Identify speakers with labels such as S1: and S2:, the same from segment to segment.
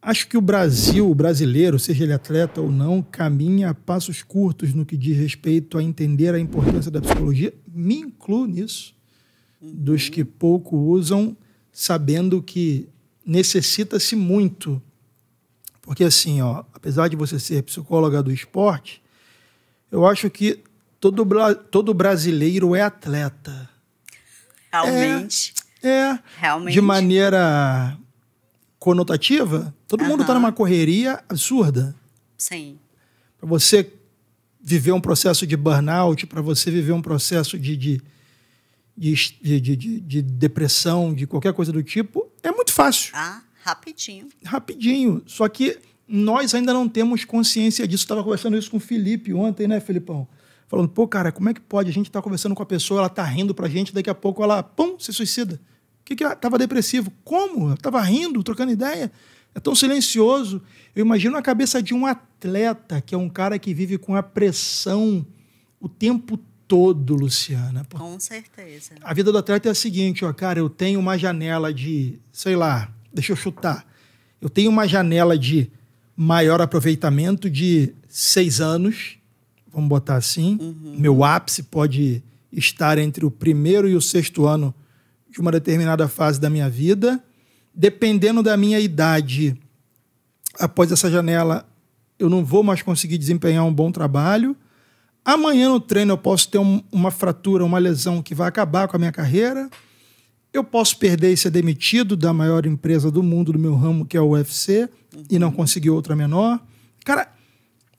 S1: Acho que o Brasil, o brasileiro, seja ele atleta ou não, caminha a passos curtos no que diz respeito a entender a importância da psicologia. Me incluo nisso, dos uhum. que pouco usam, sabendo que necessita-se muito. Porque, assim, ó, apesar de você ser psicóloga do esporte, eu acho que todo, todo brasileiro é atleta.
S2: Realmente. É, é Realmente. de
S1: maneira conotativa, todo mundo está numa correria absurda. Sim. Para você viver um processo de burnout, para você viver um processo de de, de, de, de, depressão, de qualquer coisa do tipo, é muito fácil. Ah, rapidinho. Rapidinho. Só que nós ainda não temos consciência disso. Estava conversando isso com o Felipe ontem, né, Felipão? Falando, pô, cara, como é que pode? A gente estar tá conversando com a pessoa, ela tá rindo pra gente, daqui a pouco ela, pum, se suicida que, estava depressivo? Como? estava rindo, trocando ideia. É tão silencioso. Eu imagino a cabeça de um atleta, que é um cara que vive com a pressão o tempo todo, Luciana.
S2: Pô. Com certeza. A vida
S1: do atleta é a seguinte, ó, cara, eu tenho uma janela de, sei lá, deixa eu chutar. Eu tenho uma janela de maior aproveitamento de seis anos, vamos botar assim. Uhum. Meu ápice pode estar entre o primeiro e o sexto ano de uma determinada fase da minha vida, dependendo da minha idade, após essa janela, eu não vou mais conseguir desempenhar um bom trabalho. Amanhã no treino eu posso ter um, uma fratura, uma lesão que vai acabar com a minha carreira. Eu posso perder e ser demitido da maior empresa do mundo, do meu ramo, que é o UFC, uhum. e não conseguir outra menor. Cara,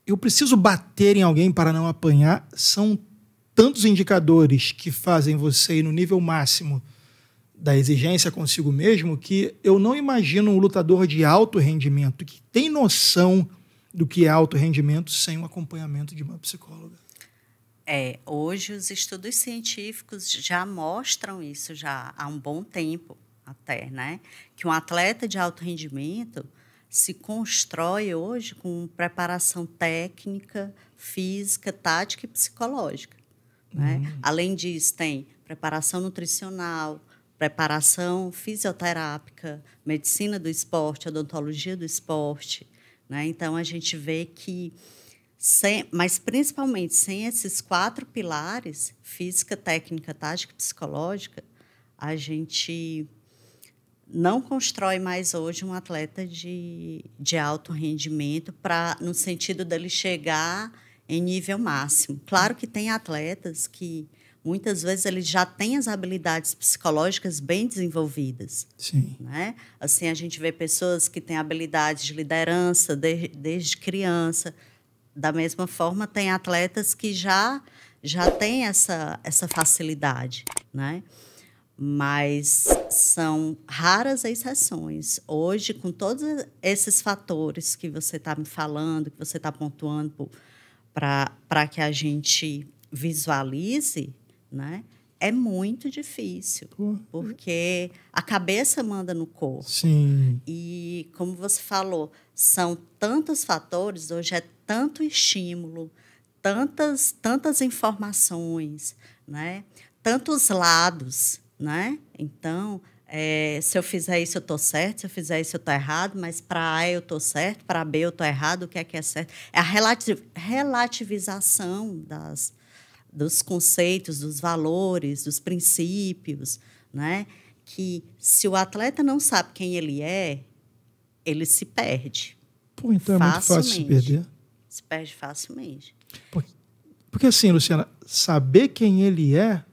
S1: eu preciso bater em alguém para não apanhar. São tantos indicadores que fazem você ir no nível máximo da exigência consigo mesmo que eu não imagino um lutador de alto rendimento que tem noção do que é alto rendimento sem o acompanhamento de uma psicóloga.
S2: É, hoje os estudos científicos já mostram isso já há um bom tempo até, né? Que um atleta de alto rendimento se constrói hoje com preparação técnica, física, tática e psicológica. Né? Uhum. Além disso, tem preparação nutricional, preparação fisioterápica, medicina do esporte, odontologia do esporte. Né? Então, a gente vê que, sem, mas principalmente sem esses quatro pilares física, técnica, tática e psicológica a gente não constrói mais hoje um atleta de, de alto rendimento para no sentido dele chegar em nível máximo. Claro que tem atletas que muitas vezes ele já tem as habilidades psicológicas bem desenvolvidas. Sim. Né? Assim, a gente vê pessoas que têm habilidades de liderança de, desde criança. Da mesma forma, tem atletas que já, já têm essa, essa facilidade, né? Mas são raras as exceções. Hoje, com todos esses fatores que você está me falando, que você está pontuando para que a gente visualize, né? É muito difícil, porque a cabeça manda no corpo.
S1: Sim.
S2: E, como você falou, são tantos fatores, hoje é tanto estímulo, tantas, tantas informações, né? tantos lados. Né? Então, é, se eu fizer isso, eu estou certo, se eu fizer isso, eu estou errado, mas para A eu estou certo, para B eu estou errado, o que é que é certo? É a relativização das, dos conceitos, dos valores, dos princípios, né? Que se o atleta não sabe quem ele é, ele se perde.
S1: Pô, então facilmente. é muito fácil se perder.
S2: Se perde facilmente.
S1: Porque, porque assim, Luciana, saber quem ele é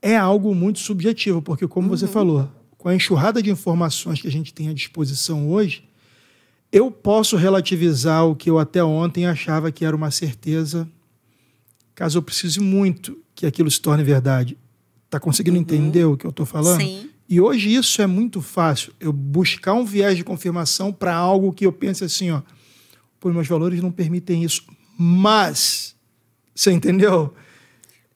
S1: é algo muito subjetivo, porque como uhum. você falou, com a enxurrada de informações que a gente tem à disposição hoje, eu posso relativizar o que eu até ontem achava que era uma certeza Caso eu precise muito que aquilo se torne verdade. Está conseguindo uhum. entender o que eu estou falando? Sim. E hoje isso é muito fácil. Eu buscar um viés de confirmação para algo que eu pense assim, ó, pô, meus valores não permitem isso. Mas, você entendeu?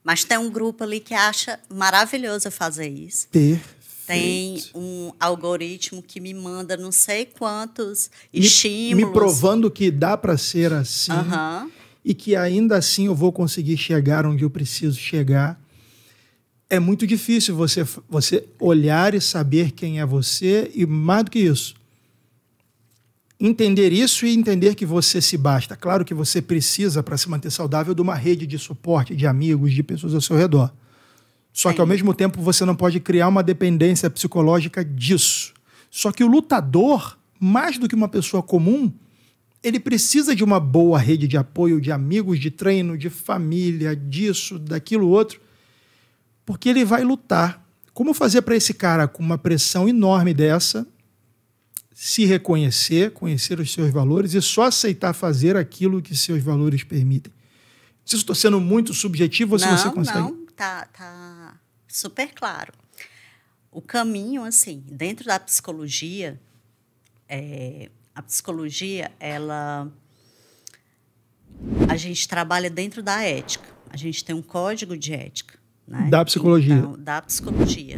S2: Mas tem um grupo ali que acha maravilhoso fazer isso.
S1: Perfeito. Tem
S2: um algoritmo que me manda não sei quantos estímulos. Me provando
S1: que dá para ser assim. Uhum e que ainda assim eu vou conseguir chegar onde eu preciso chegar. É muito difícil você, você olhar e saber quem é você, e mais do que isso, entender isso e entender que você se basta. Claro que você precisa, para se manter saudável, de uma rede de suporte, de amigos, de pessoas ao seu redor. Só Sim. que, ao é. mesmo tempo, você não pode criar uma dependência psicológica disso. Só que o lutador, mais do que uma pessoa comum, ele precisa de uma boa rede de apoio, de amigos, de treino, de família, disso, daquilo, outro, porque ele vai lutar. Como fazer para esse cara com uma pressão enorme dessa se reconhecer, conhecer os seus valores e só aceitar fazer aquilo que seus valores permitem? Se estou tá sendo muito subjetivo ou se você consegue. Não, tá,
S2: tá super claro. O caminho, assim, dentro da psicologia, é, a psicologia, ela a gente trabalha dentro da ética. A gente tem um código de ética. Né?
S1: Da psicologia. Então,
S2: da psicologia.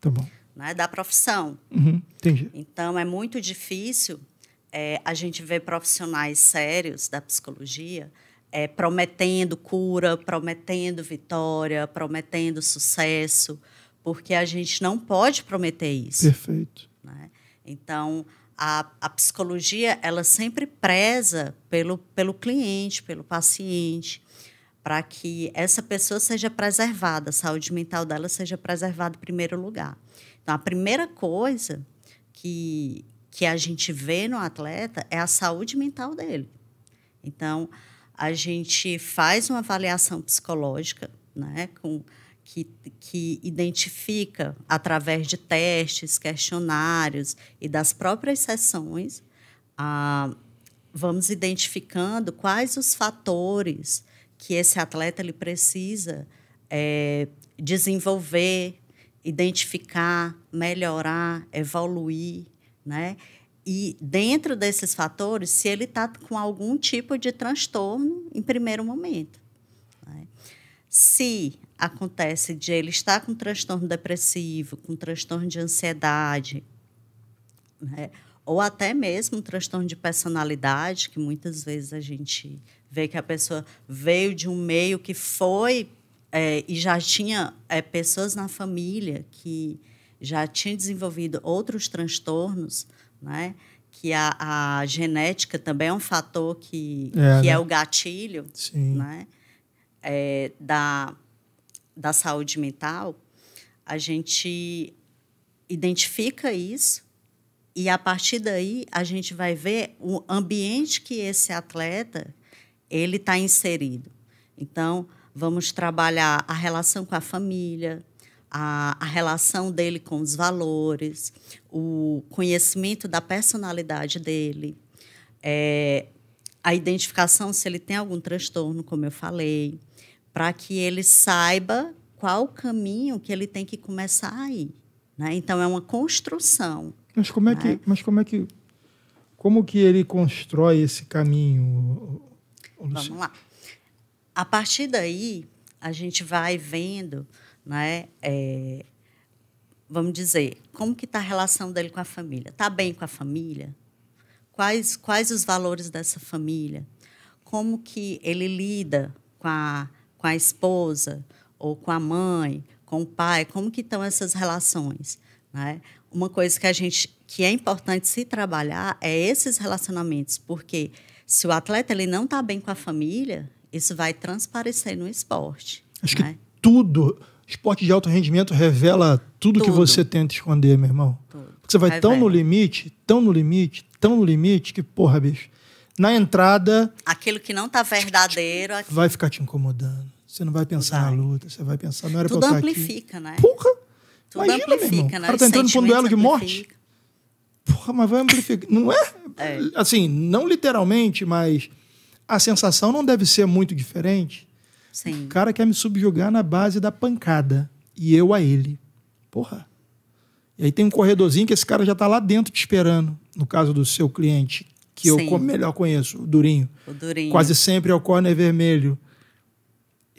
S2: Tá bom. Né? Da profissão.
S1: Uhum, entendi.
S2: Então, é muito difícil é, a gente ver profissionais sérios da psicologia é, prometendo cura, prometendo vitória, prometendo sucesso, porque a gente não pode prometer isso.
S1: Perfeito.
S2: Né? Então, a, a psicologia ela sempre preza pelo, pelo cliente, pelo paciente, para que essa pessoa seja preservada, a saúde mental dela seja preservada em primeiro lugar. Então, a primeira coisa que, que a gente vê no atleta é a saúde mental dele. Então, a gente faz uma avaliação psicológica, né, com que, que identifica através de testes, questionários e das próprias sessões, ah, vamos identificando quais os fatores que esse atleta ele precisa é, desenvolver, identificar, melhorar, evoluir, né? E dentro desses fatores, se ele está com algum tipo de transtorno em primeiro momento. Né? Se acontece de ele estar com transtorno depressivo, com transtorno de ansiedade, né? ou até mesmo um transtorno de personalidade, que muitas vezes a gente vê que a pessoa veio de um meio que foi é, e já tinha é, pessoas na família que já tinham desenvolvido outros transtornos, né? que a, a genética também é um fator que é, que é né? é o gatilho Sim. Né? É, da da saúde mental, a gente identifica isso e a partir daí a gente vai ver o ambiente que esse atleta ele está inserido. Então vamos trabalhar a relação com a família, a, a, relação dele com os valores, o conhecimento da personalidade dele, é, a identificação se ele tem algum transtorno, como eu falei, para que ele saiba qual o caminho que ele tem que começar a ir. Né? Então, é uma construção.
S1: Mas como, é né? que, mas como é que... Como que ele constrói esse caminho? Vamos lá.
S2: A partir daí, a gente vai vendo, né, é, vamos dizer, como que está a relação dele com a família? Está bem com a família? Quais, quais os valores dessa família? Como que ele lida com a com a esposa ou com a mãe, com o pai, como que estão essas relações, né? Uma coisa que a gente que é importante se trabalhar é esses relacionamentos, porque se o atleta ele não está bem com a família, isso vai transparecer no esporte.
S1: Acho né? que tudo, esporte de alto rendimento revela tudo, tudo. que você tenta esconder, meu irmão. Tudo. você vai revela. tão no limite, tão no limite, tão no limite que porra, bicho na entrada.
S2: Aquilo que não está verdadeiro. Aqui...
S1: Vai ficar te incomodando. Você não vai pensar vai. na luta, você vai pensar, não era Tudo pra eu amplifica, aqui. né? Porra! Tudo Imagina, amplifica, meu né? O cara tá entrando pra um duelo de morte. Porra, mas vai amplificar. Não é? é? Assim, não literalmente, mas a sensação não deve ser muito diferente. Sim. O cara quer me subjugar na base da pancada. E eu a ele. Porra. E aí tem um corredorzinho que esse cara já tá lá dentro te esperando. No caso do seu cliente, que Sim. eu melhor conheço, o Durinho. O Durinho. Quase sempre é o corner vermelho.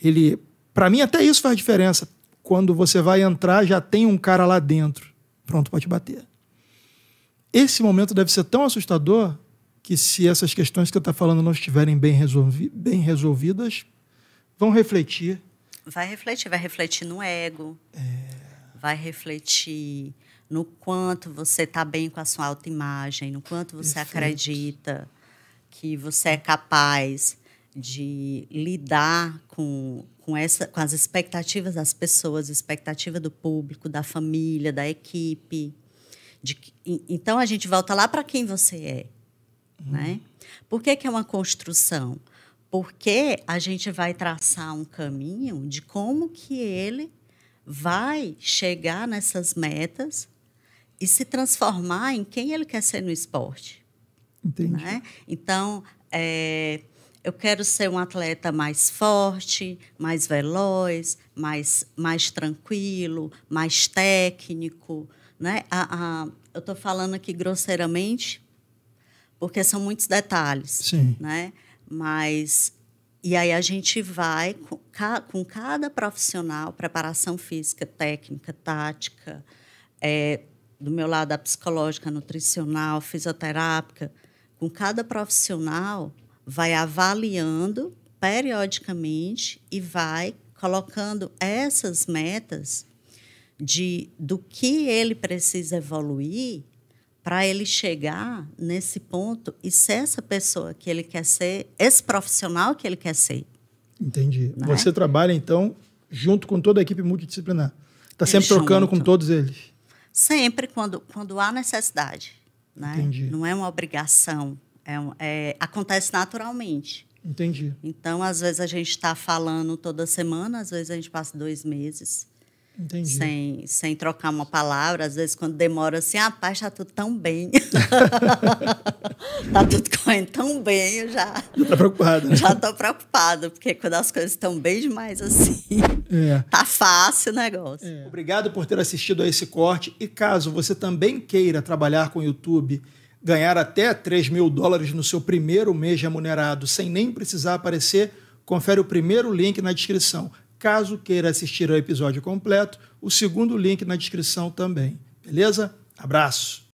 S1: Ele, para mim até isso faz diferença. Quando você vai entrar, já tem um cara lá dentro, pronto para te bater. Esse momento deve ser tão assustador que se essas questões que eu estou falando não estiverem bem, resolvi bem resolvidas, vão refletir.
S2: Vai refletir, vai refletir no ego. É... Vai refletir no quanto você está bem com a sua autoimagem, no quanto você Perfeito. acredita que você é capaz de lidar com, com, essa, com as expectativas das pessoas, expectativa do público, da família, da equipe. De, então a gente volta lá para quem você é, hum. né? Por que, que é uma construção? Porque a gente vai traçar um caminho de como que ele vai chegar nessas metas e se transformar em quem ele quer ser no esporte. Entendi. Né? Então, é, eu quero ser um atleta mais forte, mais veloz, mais, mais tranquilo, mais técnico. Né? A, a, eu estou falando aqui grosseiramente, porque são muitos detalhes. Sim. Né? Mas e aí a gente vai com, cada profissional, preparação física, técnica, tática, é, do meu lado a psicológica, a nutricional, a fisioterápica, com cada profissional, vai avaliando periodicamente e vai colocando essas metas de do que ele precisa evoluir para ele chegar nesse ponto e ser essa pessoa que ele quer ser, esse profissional que ele
S1: quer ser. Entendi. Né? Você trabalha então junto com toda a equipe multidisciplinar. Está sempre trocando com todos eles.
S2: Sempre quando, quando há necessidade. Né? Entendi. Não é uma obrigação. É, é, acontece naturalmente. Entendi. Então, às vezes, a gente está falando toda semana, às vezes a gente passa dois meses.
S1: Entendi. Sem,
S2: sem trocar uma palavra. Às vezes, quando demora assim, ah, pai, está tudo tão bem.
S1: tá
S2: tudo correndo tão bem, eu já.
S1: Já tá preocupado Né? Já tô preocupado porque quando as
S2: coisas estão bem demais assim,
S1: é. tá fácil o negócio. É. Obrigado por ter assistido a esse corte. E caso você também queira trabalhar com o YouTube, ganhar até 3 mil dólares no seu primeiro mês remunerado sem nem precisar aparecer, confere o primeiro link na descrição. Caso queira assistir ao episódio completo, o segundo link na descrição também. Beleza? Abraço!